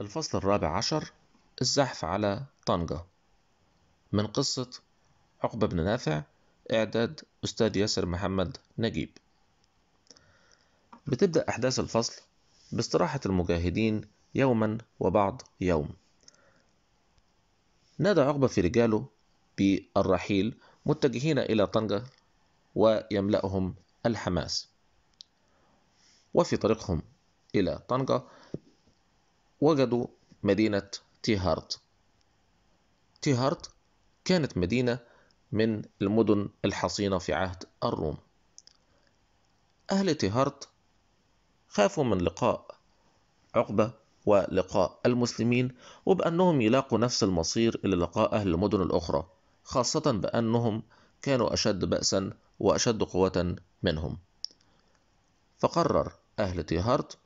الفصل الرابع عشر الزحف على طنجة من قصة عقبة بن نافع إعداد أستاذ ياسر محمد نجيب بتبدأ أحداث الفصل باستراحة المجاهدين يوما وبعض يوم نادى عقبة في رجاله بالرحيل متجهين إلى طنجة ويملأهم الحماس وفي طريقهم إلى طنجة وجدوا مدينة تيهارت تيهارت كانت مدينة من المدن الحصينة في عهد الروم أهل تيهارت خافوا من لقاء عقبة ولقاء المسلمين وبأنهم يلاقوا نفس المصير اللي لقاء أهل المدن الأخرى خاصة بأنهم كانوا أشد بأسا وأشد قوة منهم فقرر أهل تيهارت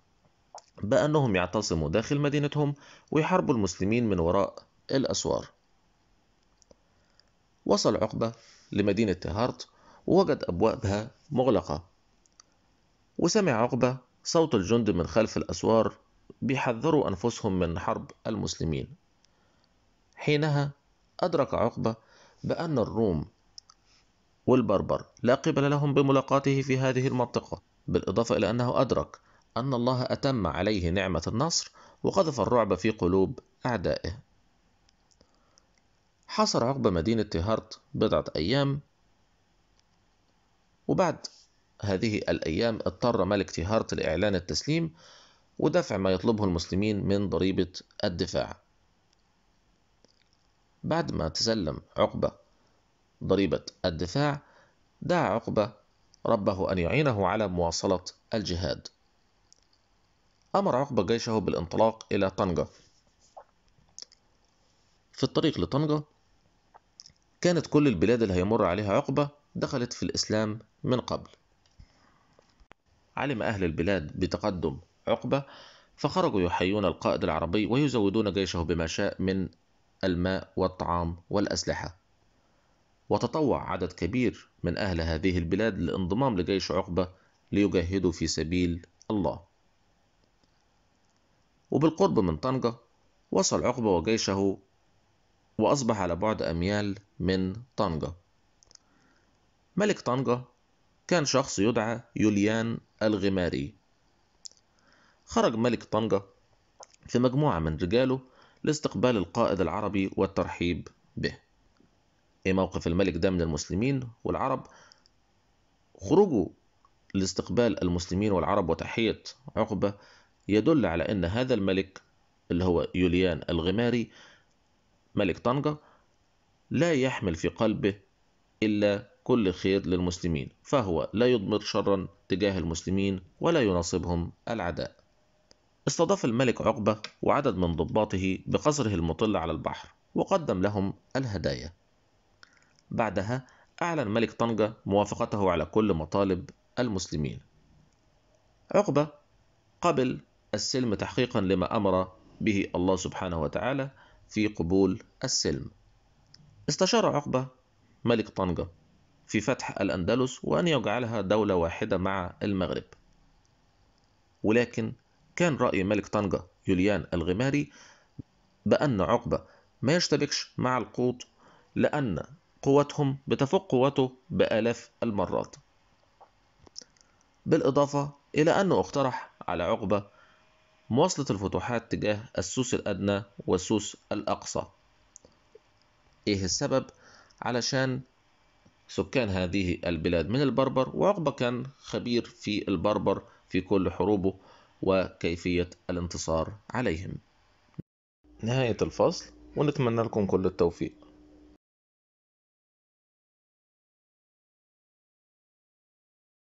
بأنهم يعتصموا داخل مدينتهم ويحاربوا المسلمين من وراء الأسوار وصل عقبة لمدينة تهارت ووجد أبوابها مغلقة وسمع عقبة صوت الجند من خلف الأسوار بيحذروا أنفسهم من حرب المسلمين حينها أدرك عقبة بأن الروم والبربر لا قبل لهم بملاقاته في هذه المنطقة بالإضافة إلى أنه أدرك أن الله أتم عليه نعمة النصر وقذف الرعب في قلوب أعدائه. حاصر عقب مدينة تيهارت بضعة أيام وبعد هذه الأيام اضطر ملك تيهارت لإعلان التسليم ودفع ما يطلبه المسلمين من ضريبة الدفاع بعد ما تسلم عقبة ضريبة الدفاع دعا عقبة ربه أن يعينه على مواصلة الجهاد أمر عقبة جيشه بالانطلاق إلى طنجة في الطريق لطنجة كانت كل البلاد اللي هيمر عليها عقبة دخلت في الإسلام من قبل علم أهل البلاد بتقدم عقبة فخرجوا يحيون القائد العربي ويزودون جيشه بما شاء من الماء والطعام والأسلحة وتطوع عدد كبير من أهل هذه البلاد للانضمام لجيش عقبة ليجاهدوا في سبيل الله وبالقرب من طنجة وصل عقبة وجيشه وأصبح على بعد أميال من طنجة ملك طنجة كان شخص يدعى يوليان الغماري خرج ملك طنجة في مجموعة من رجاله لاستقبال القائد العربي والترحيب به ايه موقف الملك ده من المسلمين والعرب خروجه لاستقبال المسلمين والعرب وتحية عقبة يدل على أن هذا الملك اللي هو يوليان الغماري ملك طنجة لا يحمل في قلبه إلا كل خير للمسلمين فهو لا يضمر شرا تجاه المسلمين ولا يناصبهم العداء استضاف الملك عقبة وعدد من ضباطه بقصره المطل على البحر وقدم لهم الهدايا بعدها أعلن ملك طنجة موافقته على كل مطالب المسلمين عقبة قبل السلم تحقيقا لما امر به الله سبحانه وتعالى في قبول السلم استشار عقبه ملك طنجه في فتح الاندلس وان يجعلها دوله واحده مع المغرب ولكن كان راي ملك طنجه يوليان الغماري بان عقبه ما يشتبكش مع القوط لان قوتهم بتفوق قوته بالاف المرات بالاضافه الى انه اقترح على عقبه مواصلة الفتوحات تجاه السوس الأدنى والسوس الأقصى إيه السبب؟ علشان سكان هذه البلاد من البربر وعقبة كان خبير في البربر في كل حروبه وكيفية الانتصار عليهم نهاية الفصل ونتمنى لكم كل التوفيق